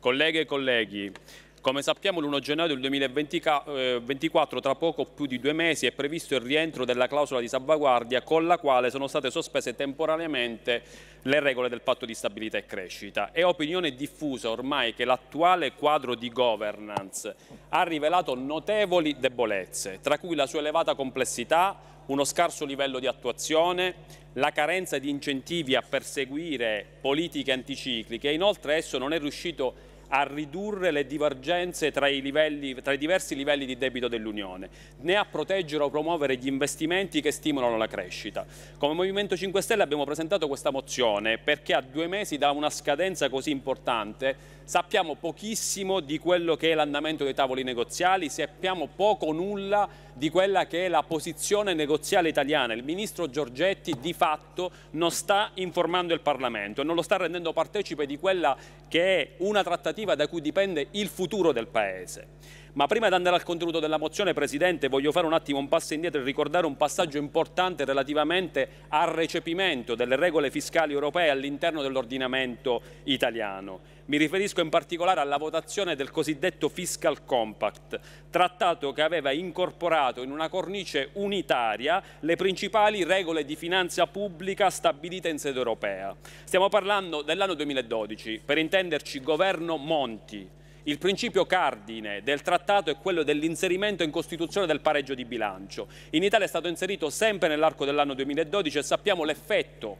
Colleghe e colleghi, come sappiamo l'1 gennaio del 2024 eh, tra poco più di due mesi è previsto il rientro della clausola di salvaguardia con la quale sono state sospese temporaneamente le regole del patto di stabilità e crescita. È opinione diffusa ormai che l'attuale quadro di governance ha rivelato notevoli debolezze, tra cui la sua elevata complessità, uno scarso livello di attuazione, la carenza di incentivi a perseguire politiche anticicliche e inoltre esso non è riuscito a a ridurre le divergenze tra i, livelli, tra i diversi livelli di debito dell'Unione, né a proteggere o promuovere gli investimenti che stimolano la crescita. Come Movimento 5 Stelle abbiamo presentato questa mozione perché a due mesi da una scadenza così importante Sappiamo pochissimo di quello che è l'andamento dei tavoli negoziali, sappiamo poco o nulla di quella che è la posizione negoziale italiana. Il ministro Giorgetti di fatto non sta informando il Parlamento e non lo sta rendendo partecipe di quella che è una trattativa da cui dipende il futuro del Paese. Ma prima di andare al contenuto della mozione, Presidente, voglio fare un attimo un passo indietro e ricordare un passaggio importante relativamente al recepimento delle regole fiscali europee all'interno dell'ordinamento italiano. Mi riferisco in particolare alla votazione del cosiddetto Fiscal Compact, trattato che aveva incorporato in una cornice unitaria le principali regole di finanza pubblica stabilite in sede europea. Stiamo parlando dell'anno 2012, per intenderci governo Monti, il principio cardine del trattato è quello dell'inserimento in Costituzione del pareggio di bilancio. In Italia è stato inserito sempre nell'arco dell'anno 2012 e sappiamo l'effetto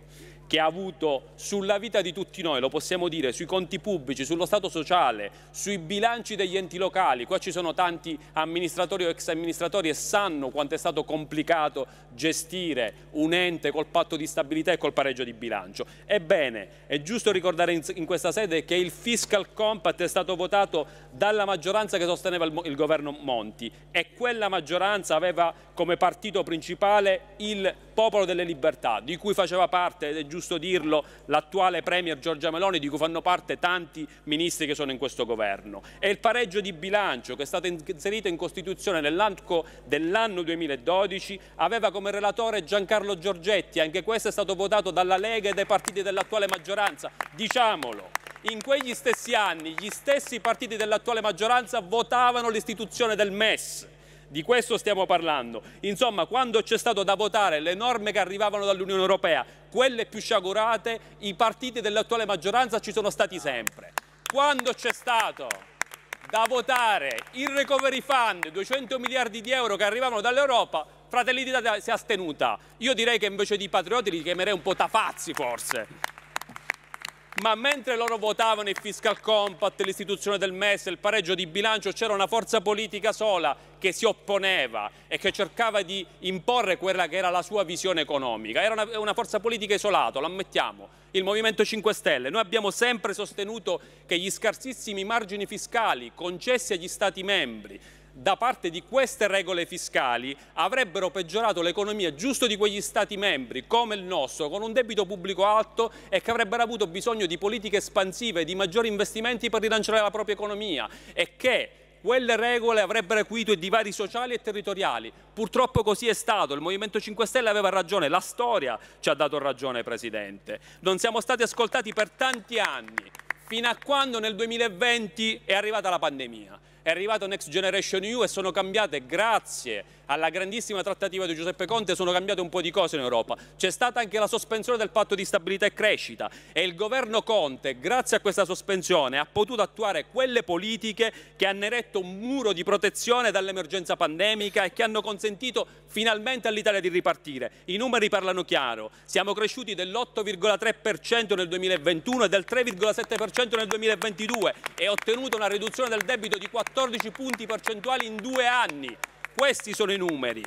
che ha avuto sulla vita di tutti noi, lo possiamo dire, sui conti pubblici, sullo Stato sociale, sui bilanci degli enti locali. Qua ci sono tanti amministratori o ex amministratori e sanno quanto è stato complicato gestire un ente col patto di stabilità e col pareggio di bilancio. Ebbene, è giusto ricordare in, questa sede che il fiscal compact è stato votato dalla maggioranza che sosteneva il, governo Monti e quella maggioranza aveva come partito principale il Popolo delle Libertà, di cui faceva parte, ed è giusto giusto dirlo, l'attuale Premier Giorgia Meloni, di cui fanno parte tanti ministri che sono in questo governo. E il pareggio di bilancio, che è stato inserito in Costituzione nell'anno dell'anno 2012, aveva come relatore Giancarlo Giorgetti, anche questo è stato votato dalla Lega e dai partiti dell'attuale maggioranza, diciamolo. In quegli stessi anni gli stessi partiti dell'attuale maggioranza votavano l'istituzione del MES di questo stiamo parlando. Insomma, quando c'è stato da votare le norme che arrivavano dall'Unione Europea, quelle più sciagurate, i partiti dell'attuale maggioranza ci sono stati sempre. Quando c'è stato da votare il recovery fund, 200 miliardi di euro che arrivavano dall'Europa, Fratelli d'Italia si è astenuta. Io direi che invece di patrioti li chiamerei un po' tafazzi forse ma mentre loro votavano il fiscal compact, l'istituzione del MES, il pareggio di bilancio, c'era una forza politica sola che si opponeva e che cercava di imporre quella che era la sua visione economica. Era una, una forza politica isolata, lo ammettiamo, il Movimento 5 Stelle. Noi abbiamo sempre sostenuto che gli scarsissimi margini fiscali concessi agli Stati membri da parte di queste regole fiscali avrebbero peggiorato l'economia giusto di quegli stati membri come il nostro con un debito pubblico alto e che avrebbero avuto bisogno di politiche espansive, e di maggiori investimenti per rilanciare la propria economia e che quelle regole avrebbero acuito i divari sociali e territoriali. Purtroppo così è stato, il Movimento 5 Stelle aveva ragione, la storia ci ha dato ragione Presidente. Non siamo stati ascoltati per tanti anni, fino a quando nel 2020 è arrivata la pandemia è arrivato Next Generation EU e sono cambiate grazie alla grandissima trattativa di Giuseppe Conte sono cambiate un po' di cose in Europa. C'è stata anche la sospensione del patto di stabilità e crescita e il governo Conte, grazie a questa sospensione, ha potuto attuare quelle politiche che hanno eretto un muro di protezione dall'emergenza pandemica e che hanno consentito finalmente all'Italia di ripartire. I numeri parlano chiaro, siamo cresciuti dell'8,3% nel 2021 e del 3,7% nel 2022 e ottenuto una riduzione del debito di 14 punti percentuali in due anni. Questi sono i numeri.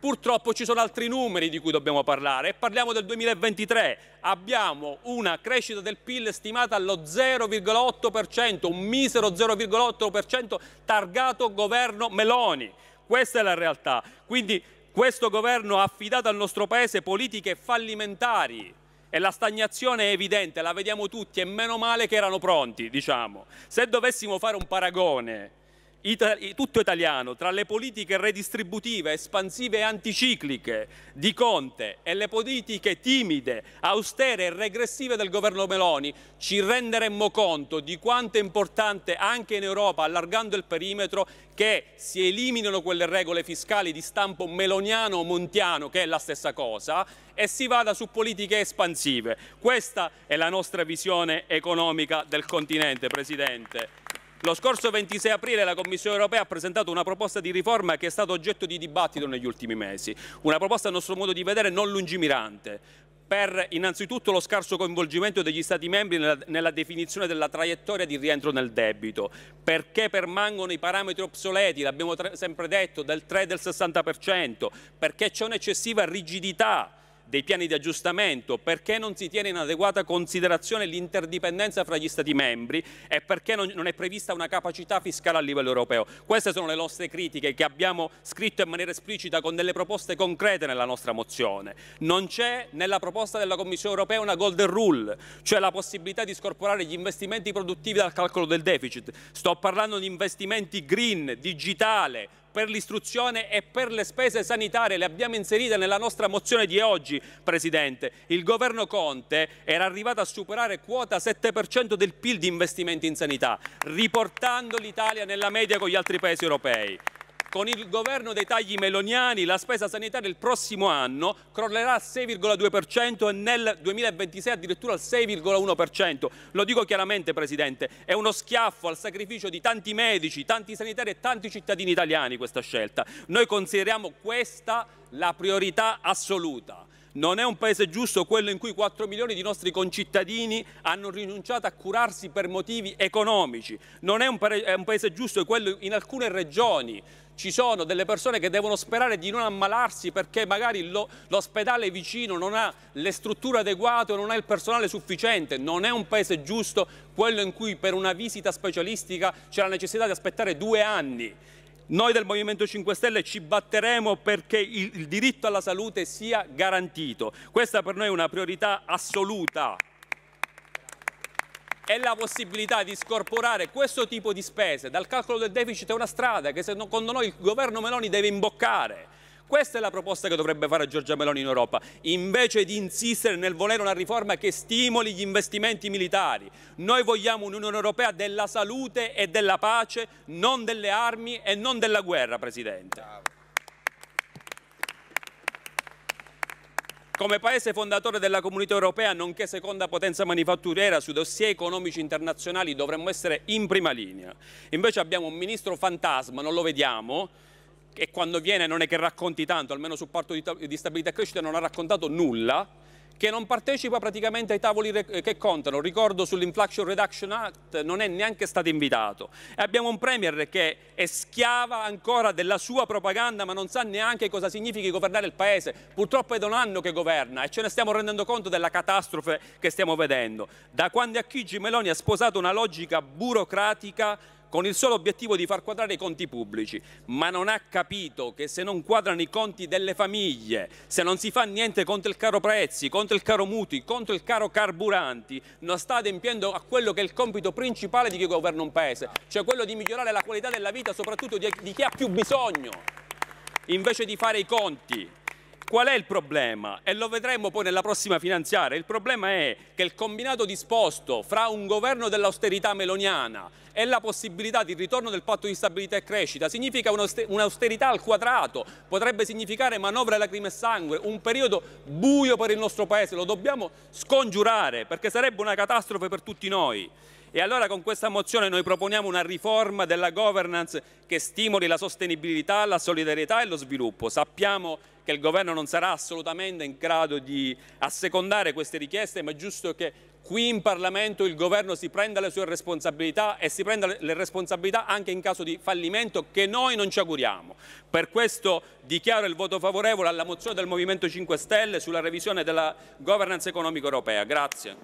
Purtroppo ci sono altri numeri di cui dobbiamo parlare e parliamo del 2023. Abbiamo una crescita del PIL stimata allo 0,8%, un misero 0,8% targato governo Meloni. Questa è la realtà. Quindi questo governo ha affidato al nostro Paese politiche fallimentari, e la stagnazione è evidente, la vediamo tutti e meno male che erano pronti, diciamo. Se dovessimo fare un paragone Itali tutto italiano, tra le politiche redistributive, espansive e anticicliche di Conte e le politiche timide, austere e regressive del governo Meloni, ci renderemmo conto di quanto è importante anche in Europa, allargando il perimetro, che si eliminino quelle regole fiscali di stampo meloniano o montiano, che è la stessa cosa, e si vada su politiche espansive. Questa è la nostra visione economica del continente, Presidente. Lo scorso 26 aprile la Commissione europea ha presentato una proposta di riforma che è stata oggetto di dibattito negli ultimi mesi, una proposta a nostro modo di vedere non lungimirante, per innanzitutto lo scarso coinvolgimento degli Stati membri nella, nella, definizione della traiettoria di rientro nel debito, perché permangono i parametri obsoleti, l'abbiamo sempre detto, del 3 e del 60%, perché c'è un'eccessiva rigidità dei piani di aggiustamento, perché non si tiene in adeguata considerazione l'interdipendenza fra gli Stati membri e perché non, non, è prevista una capacità fiscale a livello europeo. Queste sono le nostre critiche che abbiamo scritto in maniera esplicita con delle proposte concrete nella nostra mozione. Non c'è nella proposta della Commissione europea una golden rule, cioè la possibilità di scorporare gli investimenti produttivi dal calcolo del deficit. Sto parlando di investimenti green, digitale, per l'istruzione e per le spese sanitarie, le abbiamo inserite nella nostra mozione di oggi, Presidente. Il governo Conte era arrivato a superare quota 7% del PIL di investimenti in sanità, riportando l'Italia nella media con gli altri paesi europei. Con il governo dei tagli meloniani la spesa sanitaria il prossimo anno crollerà al 6,2% e nel 2026 addirittura al 6,1%. Lo dico chiaramente Presidente, è uno schiaffo al sacrificio di tanti medici, tanti sanitari e tanti cittadini italiani questa scelta. Noi consideriamo questa la priorità assoluta. Non è un paese giusto quello in cui 4 milioni di nostri concittadini hanno rinunciato a curarsi per motivi economici. Non è un, è un paese giusto quello in alcune regioni. Ci sono delle persone che devono sperare di non ammalarsi perché magari l'ospedale vicino non ha le strutture adeguate o non ha il personale sufficiente. Non è un paese giusto quello in cui per una visita specialistica c'è la necessità di aspettare due anni noi del Movimento 5 Stelle ci batteremo perché il, il diritto alla salute sia garantito. Questa per noi è una priorità assoluta E la possibilità di scorporare questo tipo di spese dal calcolo del deficit è una strada che secondo noi il governo Meloni deve imboccare questa è la proposta che dovrebbe fare Giorgia Meloni in Europa, invece di insistere nel volere una riforma che stimoli gli investimenti militari. Noi vogliamo un'Unione Europea della salute e della pace, non delle armi e non della guerra, Presidente. Bravo. Come paese fondatore della comunità europea, nonché seconda potenza manifatturiera sui dossier economici internazionali, dovremmo essere in prima linea. Invece abbiamo un ministro fantasma, non lo vediamo, e quando viene non è che racconti tanto, almeno sul patto di stabilità e crescita non ha raccontato nulla, che non partecipa praticamente ai tavoli eh, che contano. Ricordo sull'Inflation Reduction Act non è neanche stato invitato. E abbiamo un Premier che è schiava ancora della sua propaganda ma non sa neanche cosa significhi governare il Paese. Purtroppo è da un anno che governa e ce ne stiamo rendendo conto della catastrofe che stiamo vedendo. Da quando a Chigi Meloni ha sposato una logica burocratica con il solo obiettivo di far quadrare i conti pubblici, ma non ha capito che se non quadrano i conti delle famiglie, se non si fa niente contro il caro prezzi, contro il caro mutui, contro il caro carburanti, non sta adempiendo a quello che è il compito principale di chi governa un paese, cioè quello di migliorare la qualità della vita soprattutto di, chi ha più bisogno, invece di fare i conti. Qual è il problema? E lo vedremo poi nella prossima finanziaria. Il problema è che il combinato disposto fra un governo dell'austerità meloniana e la possibilità di ritorno del patto di stabilità e crescita significa un'austerità al quadrato, potrebbe significare manovre lacrime e sangue, un periodo buio per il nostro Paese. Lo dobbiamo scongiurare perché sarebbe una catastrofe per tutti noi. E allora con questa mozione noi proponiamo una riforma della governance che stimoli la sostenibilità, la solidarietà e lo sviluppo. Sappiamo che che il governo non sarà assolutamente in grado di assecondare queste richieste, ma è giusto che qui in Parlamento il governo si prenda le sue responsabilità e si prenda le responsabilità anche in caso di fallimento che noi non ci auguriamo. Per questo dichiaro il voto favorevole alla mozione del Movimento 5 Stelle sulla revisione della governance economica europea. Grazie.